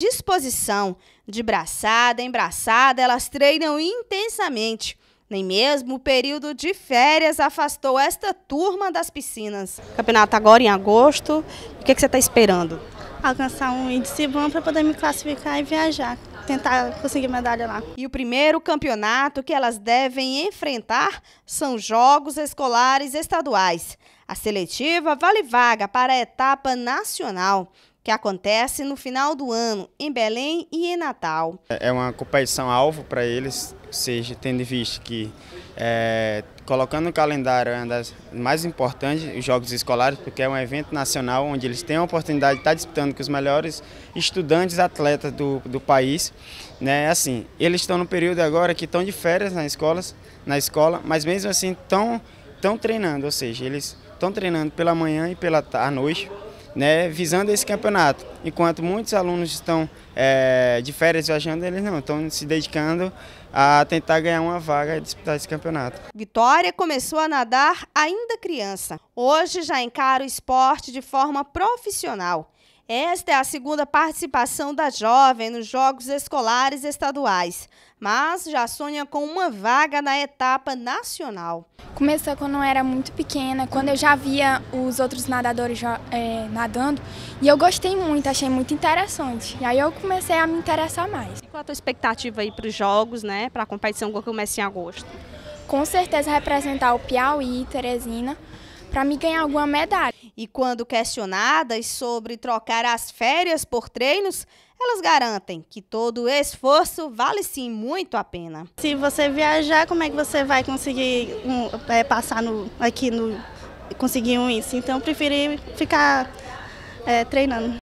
disposição. De braçada em braçada, elas treinam intensamente. Nem mesmo o período de férias afastou esta turma das piscinas. Campeonato agora em agosto. O que, é que você está esperando? Alcançar um índice bom para poder me classificar e viajar, tentar conseguir medalha lá. E o primeiro campeonato que elas devem enfrentar são Jogos Escolares Estaduais. A seletiva vale vaga para a etapa nacional que acontece no final do ano em Belém e em Natal. É, é uma competição alvo para eles, seja tendo visto que é, colocando no calendário é uma das mais importantes os jogos escolares, porque é um evento nacional onde eles têm a oportunidade de estar disputando com os melhores estudantes atletas do, do país. Né? Assim, eles estão no período agora que estão de férias nas escolas, na escola, mas mesmo assim estão, estão treinando, ou seja, eles estão treinando pela manhã e pela à noite né, visando esse campeonato. Enquanto muitos alunos estão é, de férias viajando, eles não, estão se dedicando a tentar ganhar uma vaga e disputar esse campeonato. Vitória começou a nadar ainda criança. Hoje já encara o esporte de forma profissional. Esta é a segunda participação da jovem nos Jogos Escolares Estaduais, mas já sonha com uma vaga na etapa nacional. Começou quando eu era muito pequena, quando eu já via os outros nadadores é, nadando, e eu gostei muito, achei muito interessante. E aí eu comecei a me interessar mais. E qual a tua expectativa aí para os Jogos, né, para a competição que começa em agosto? Com certeza representar o Piauí e Teresina, para me ganhar alguma medalha. E quando questionadas sobre trocar as férias por treinos, elas garantem que todo esforço vale sim muito a pena. Se você viajar, como é que você vai conseguir um, é, passar no, aqui no conseguir um isso? Então, preferi ficar é, treinando.